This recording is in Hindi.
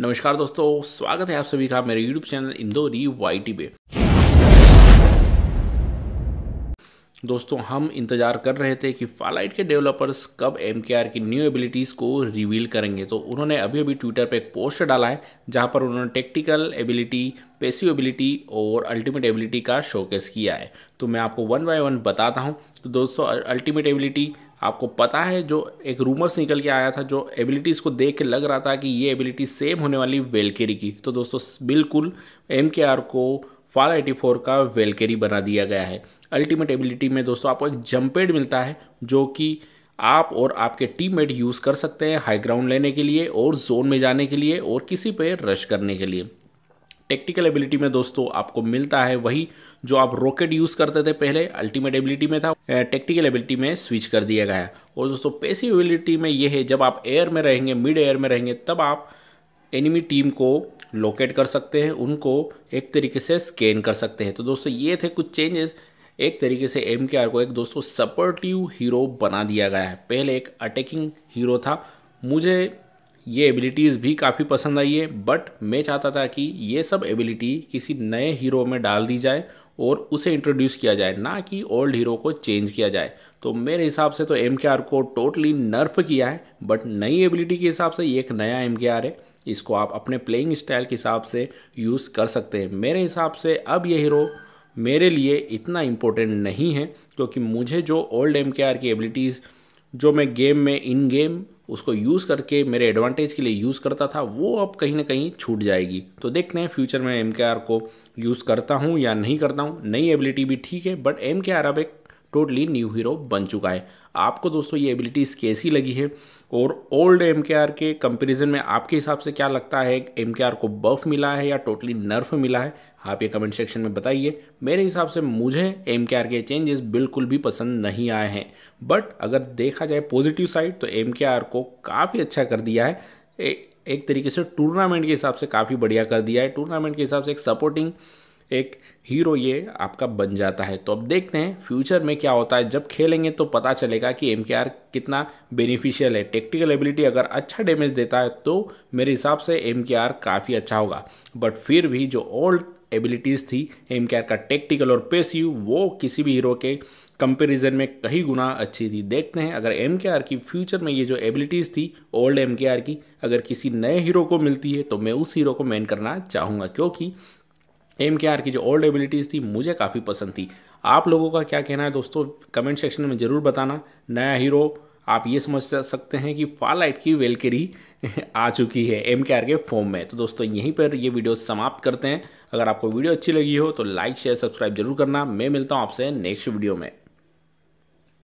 नमस्कार दोस्तों स्वागत है आप सभी का मेरे YouTube चैनल इंदौरी वाई पे दोस्तों हम इंतज़ार कर रहे थे कि फालाइट के डेवलपर्स कब एम की न्यू एबिलिटीज़ को रिवील करेंगे तो उन्होंने अभी अभी ट्विटर पे एक पोस्ट डाला है जहां पर उन्होंने टेक्टिकल एबिलिटी पेसिव एबिलिटी और अल्टीमेट एबिलिटी का शोकेस किया है तो मैं आपको वन बाय वन बताता हूं तो दोस्तों अल्टीमेट एबिलिटी आपको पता है जो एक रूमर्स निकल के आया था जो एबिलिटीज़ को देख के लग रहा था कि ये एबिलिटी सेम होने वाली वेलकेरी की तो दोस्तों बिल्कुल एम के आर को फाल एटी फोर का वेलकेरी बना दिया गया है अल्टीमेट एबिलिटी में दोस्तों आपको एक जम्पेड मिलता है जो कि आप और आपके टीममेट यूज़ कर सकते हैं हाई ग्राउंड लेने के लिए और जोन में जाने के लिए और किसी पर रश करने के लिए टेक्टिकल एबिलिटी में दोस्तों आपको मिलता है वही जो आप रॉकेट यूज़ करते थे पहले अल्टीमेट एबिलिटी में था टेक्टिकल एबिलिटी में स्विच कर दिया गया और दोस्तों पेसिव एबिलिटी में ये है जब आप एयर में रहेंगे मिड एयर में रहेंगे तब आप एनिमी टीम को लोकेट कर सकते हैं उनको एक तरीके से स्कैन कर सकते हैं तो दोस्तों ये थे कुछ चेंजेस एक तरीके से एम के आर को एक दोस्तों सपोर्टिव हीरो बना दिया गया है पहले एक अटैकिंग हीरो था मुझे ये एबिलिटीज़ भी काफ़ी पसंद आई है बट मैं चाहता था कि ये सब एबिलिटी किसी नए हीरो में डाल दी जाए और उसे इंट्रोड्यूस किया जाए ना कि ओल्ड हीरो को चेंज किया जाए तो मेरे हिसाब से तो एम को टोटली नर्फ किया है बट नई एबिलिटी के हिसाब से ये एक नया एम है इसको आप अपने प्लेइंग स्टाइल के हिसाब से यूज़ कर सकते हैं मेरे हिसाब से अब ये हीरो मेरे लिए इतना इम्पोर्टेंट नहीं है क्योंकि मुझे जो ओल्ड एम की एबिलिटीज़ जो मैं गेम में इन गेम उसको यूज़ करके मेरे एडवांटेज के लिए यूज़ करता था वो अब कहीं ना कहीं छूट जाएगी तो देखते हैं फ्यूचर में एम को यूज़ करता हूँ या नहीं करता हूँ नई एबिलिटी भी ठीक है बट एम अब एक टोटली न्यू हीरो बन चुका है आपको दोस्तों ये एबिलिटीज़ कैसी लगी है और ओल्ड एम के कंपेरिज़न में आपके हिसाब से क्या लगता है एम को बफ मिला है या टोटली नर्फ मिला है आप ये कमेंट सेक्शन में बताइए मेरे हिसाब से मुझे एम के आर के चेंजेस बिल्कुल भी पसंद नहीं आए हैं बट अगर देखा जाए पॉजिटिव साइड तो एम के आर को काफ़ी अच्छा कर दिया है ए, एक तरीके से टूर्नामेंट के हिसाब से काफ़ी बढ़िया कर दिया है टूर्नामेंट के हिसाब से एक सपोर्टिंग एक हीरो ये आपका बन जाता है तो अब देखते हैं फ्यूचर में क्या होता है जब खेलेंगे तो पता चलेगा कि एम कितना बेनिफिशियल है टेक्टिकल एबिलिटी अगर अच्छा डैमेज देता है तो मेरे हिसाब से एम काफ़ी अच्छा होगा बट फिर भी जो ओल्ड एबिलिटीज़ थी एम का टेक्टिकल और पेसिव वो किसी भी हीरो के कंपेरिजन में कई गुना अच्छी थी देखते हैं अगर एम की फ्यूचर में ये जो एबिलिटीज़ थी ओल्ड एम की अगर किसी नए हीरो को मिलती है तो मैं उस हीरो को मेन करना चाहूँगा क्योंकि एम की जो ओल्ड एबिलिटीज़ थी मुझे काफ़ी पसंद थी आप लोगों का क्या कहना है दोस्तों कमेंट सेक्शन में ज़रूर बताना नया हीरो आप ये समझ सकते हैं कि फाल लाइट की वेलकेरी आ चुकी है एम के फॉर्म में तो दोस्तों यहीं पर ये वीडियो समाप्त करते हैं अगर आपको वीडियो अच्छी लगी हो तो लाइक शेयर सब्सक्राइब जरूर करना मैं मिलता हूँ आपसे नेक्स्ट वीडियो में